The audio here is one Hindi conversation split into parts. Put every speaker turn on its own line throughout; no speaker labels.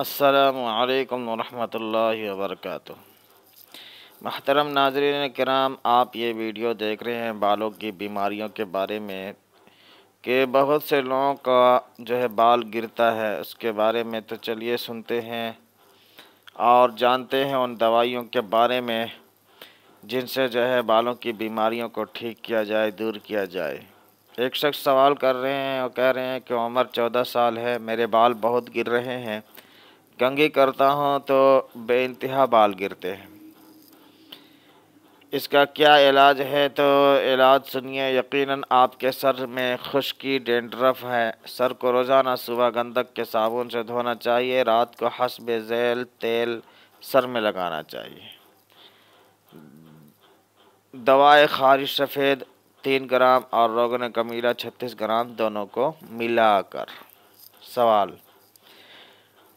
असलकम वरहमल वरक महतरम नाजरन कराम आप ये वीडियो देख रहे हैं बालों की बीमारियों के बारे में कि बहुत से लोगों का जो है बाल गिरता है उसके बारे में तो चलिए सुनते हैं और जानते हैं उन दवाइयों के बारे में जिनसे जो है बालों की बीमारियों को ठीक किया जाए दूर किया जाए एक शख्स सवाल कर रहे हैं और कह रहे हैं कि उम्र चौदह साल है मेरे बाल बहुत गिर रहे हैं कंघी करता हूँ तो बेानतहा बाल गिरते हैं इसका क्या इलाज है तो इलाज सुनिए यकीनन आपके सर में खुश्की डेंड्रफ है सर को रोज़ाना सुबह गंदक के साबुन से धोना चाहिए रात को हसब झेल तेल सर में लगाना चाहिए दवाए खारिश सफ़ेद तीन ग्राम और रोगन कमीला छत्तीस ग्राम दोनों को मिलाकर सवाल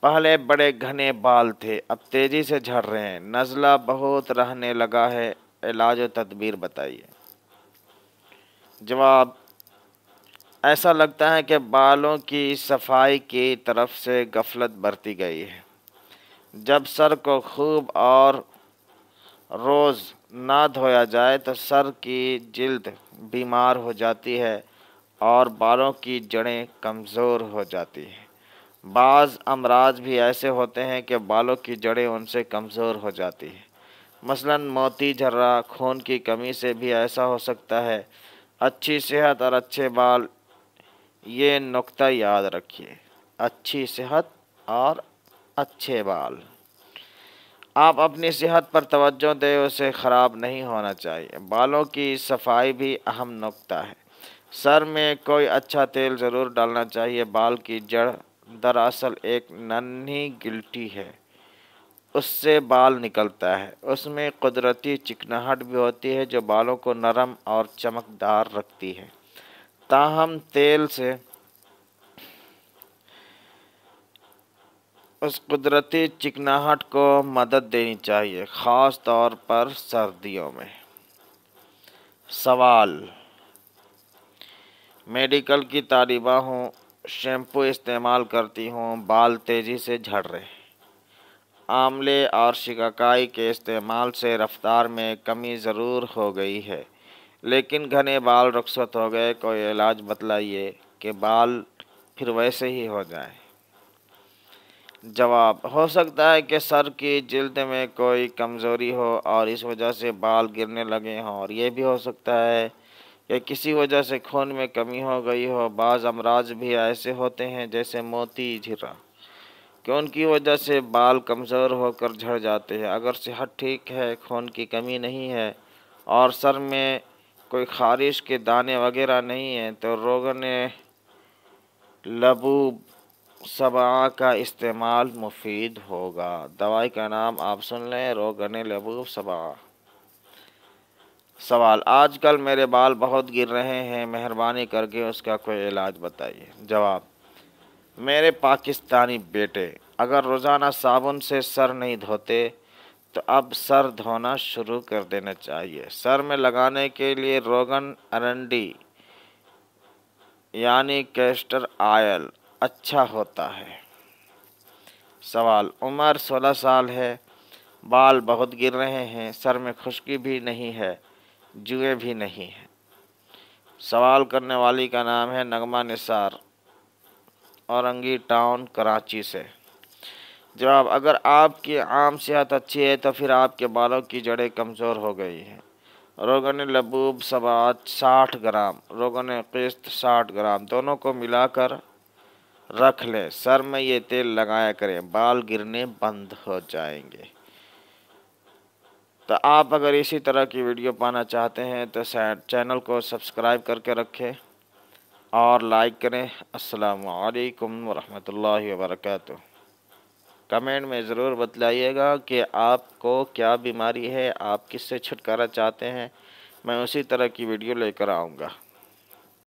पहले बड़े घने बाल थे अब तेज़ी से झड़ रहे हैं नज़ला बहुत रहने लगा है इलाज और तदबीर बताइए जवाब ऐसा लगता है कि बालों की सफाई की तरफ से गफलत बरती गई है जब सर को खूब और रोज़ ना धोया जाए तो सर की जिल्द बीमार हो जाती है और बालों की जड़ें कमज़ोर हो जाती हैं बाज़ अमराज भी ऐसे होते हैं कि बालों की जड़ें उनसे कमज़ोर हो जाती हैं मसलन मोती झर्रा खून की कमी से भी ऐसा हो सकता है अच्छी सेहत और अच्छे बाल ये नुक्ता याद रखिए अच्छी सेहत और अच्छे बाल आप अपनी सेहत पर तवज्जो दें उसे ख़राब नहीं होना चाहिए बालों की सफाई भी अहम नुक्ता है सर में कोई अच्छा तेल ज़रूर डालना चाहिए बाल की जड़ दरअसल एक नन्ही गिल्टी है उससे बाल निकलता है उसमें कुदरती चिकनाहट भी होती है जो बालों को नरम और चमकदार रखती है ताहम तेल से उस कुदरती चिकनाहट को मदद देनी चाहिए ख़ास तौर पर सर्दियों में सवाल मेडिकल की तालिबा हूँ शैम्पू इस्तेमाल करती हूँ बाल तेज़ी से झड़ रहे आमले और शिकाकाई के इस्तेमाल से रफ्तार में कमी ज़रूर हो गई है लेकिन घने बाल रुखसत हो गए कोई इलाज बतलाइए कि बाल फिर वैसे ही हो जाए जवाब हो सकता है कि सर की जल्द में कोई कमज़ोरी हो और इस वजह से बाल गिरने लगे हों और ये भी हो सकता है या किसी वजह से खून में कमी हो गई हो बाज़ अमराज भी ऐसे होते हैं जैसे मोती झिरा कि उनकी वजह से बाल कमज़ोर होकर झड़ जाते हैं अगर सेहत ठीक है खून की कमी नहीं है और सर में कोई ख़ारिश के दाने वगैरह नहीं हैं तो रोगन लबू सबा का इस्तेमाल मुफीद होगा दवाई का नाम आप सुन लें रोगन लबू सबा सवाल आजकल मेरे बाल बहुत गिर रहे हैं मेहरबानी करके उसका कोई इलाज बताइए जवाब मेरे पाकिस्तानी बेटे अगर रोज़ाना साबुन से सर नहीं धोते तो अब सर धोना शुरू कर देना चाहिए सर में लगाने के लिए रोगन अरंडी यानी कैस्टर आयल अच्छा होता है सवाल उम्र 16 साल है बाल बहुत गिर रहे हैं सर में खुश्की भी नहीं है जुए भी नहीं है सवाल करने वाली का नाम है नगमा निसार औरंगी टाउन कराची से जवाब अगर आपकी आम सेहत अच्छी है तो फिर आपके बालों की जड़ें कमज़ोर हो गई हैं रोगन लबूब सवाद साठ ग्राम रोगन किस्त साठ ग्राम दोनों को मिलाकर रख लें सर में ये तेल लगाया करें बाल गिरने बंद हो जाएंगे तो आप अगर इसी तरह की वीडियो पाना चाहते हैं तो चैनल को सब्सक्राइब करके रखें और लाइक करें असलकम वरहमल वर्क कमेंट में ज़रूर बतलाइएगा कि आपको क्या बीमारी है आप किससे छुटकारा चाहते हैं मैं उसी तरह की वीडियो लेकर आऊँगा